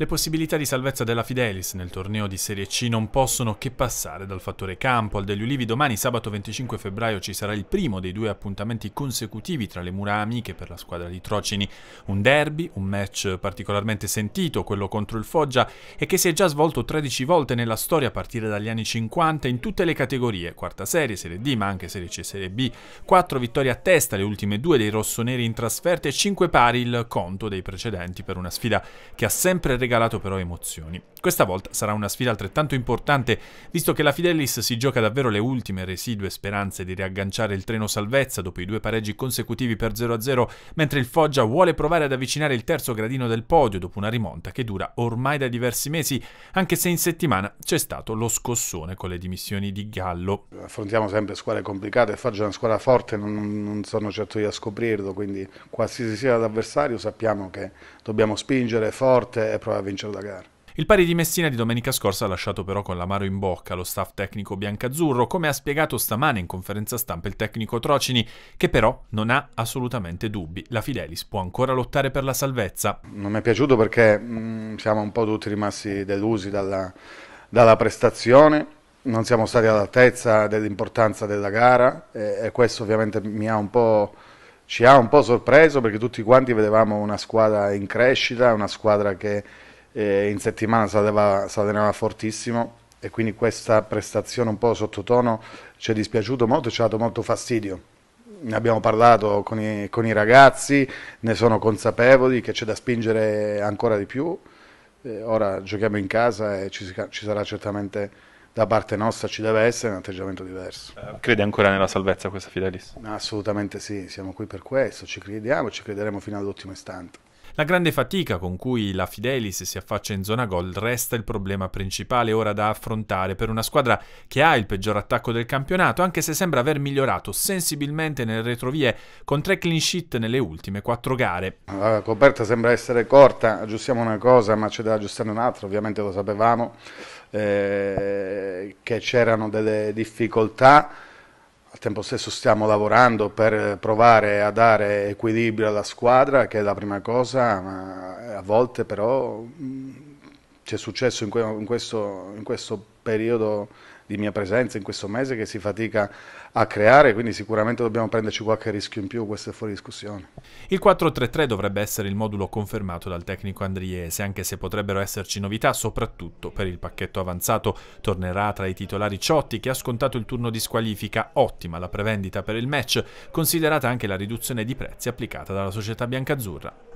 Le possibilità di salvezza della Fidelis nel torneo di Serie C non possono che passare dal fattore campo al degli Ulivi. Domani, sabato 25 febbraio, ci sarà il primo dei due appuntamenti consecutivi tra le mura amiche per la squadra di Trocini. Un derby, un match particolarmente sentito, quello contro il Foggia, e che si è già svolto 13 volte nella storia a partire dagli anni 50 in tutte le categorie, quarta serie, Serie D, ma anche Serie C e Serie B. Quattro vittorie a testa, le ultime due dei rossoneri in trasferta e 5 pari il conto dei precedenti per una sfida che ha sempre regalato regalato però emozioni. Questa volta sarà una sfida altrettanto importante, visto che la Fidelis si gioca davvero le ultime residue speranze di riagganciare il treno salvezza dopo i due pareggi consecutivi per 0-0, mentre il Foggia vuole provare ad avvicinare il terzo gradino del podio dopo una rimonta che dura ormai da diversi mesi, anche se in settimana c'è stato lo scossone con le dimissioni di Gallo. Affrontiamo sempre squadre complicate, il Foggia è una squadra forte, non, non sono certo io a scoprirlo, quindi qualsiasi sia l'avversario sappiamo che dobbiamo spingere forte e provare provare a vincere la gara. Il pari di Messina di domenica scorsa ha lasciato però con l'amaro in bocca lo staff tecnico biancazzurro, come ha spiegato stamane in conferenza stampa il tecnico Trocini, che però non ha assolutamente dubbi. La Fidelis può ancora lottare per la salvezza. Non mi è piaciuto perché mh, mm, siamo un po' tutti rimasti delusi dalla, dalla prestazione non siamo stati all'altezza dell'importanza della gara e, questo ovviamente mi ha un po' ci ha un po' sorpreso perché tutti quanti vedevamo una squadra in crescita, una squadra che eh, in settimana si fortissimo e quindi questa prestazione un po' sottotono ci è dispiaciuto molto e ci ha dato molto fastidio. Ne abbiamo parlato con i, con i ragazzi, ne sono consapevoli che c'è da spingere ancora di più. Eh, ora giochiamo in casa e ci, ci sarà certamente da parte nostra ci deve essere un atteggiamento diverso. Eh, crede ancora nella salvezza questa Fidelis? Assolutamente sì, siamo qui per questo, ci crediamo e ci crederemo fino all'ultimo istante. La grande fatica con cui la Fidelis si affaccia in zona gol resta il problema principale ora da affrontare per una squadra che ha il peggior attacco del campionato, anche se sembra aver migliorato sensibilmente nelle retrovie con tre clean sheet nelle ultime quattro gare. La coperta sembra essere corta, aggiustiamo una cosa ma c'è da aggiustare un'altra, ovviamente lo sapevamo, eh, che c'erano delle difficoltà al tempo stesso stiamo lavorando per provare a dare equilibrio alla squadra, che è la prima cosa, ma a volte però mm, è successo in, que in, questo, in questo periodo di mia presenza, in questo mese che si fatica a creare, quindi sicuramente dobbiamo prenderci qualche rischio in più, questo è fuori discussione. Il 433 dovrebbe essere il modulo confermato dal tecnico andriese, anche se potrebbero esserci novità, soprattutto per il pacchetto avanzato. Tornerà tra i titolari Ciotti, che ha scontato il turno di squalifica, ottima la prevendita per il match, considerata anche la riduzione di prezzi applicata dalla società biancazzurra.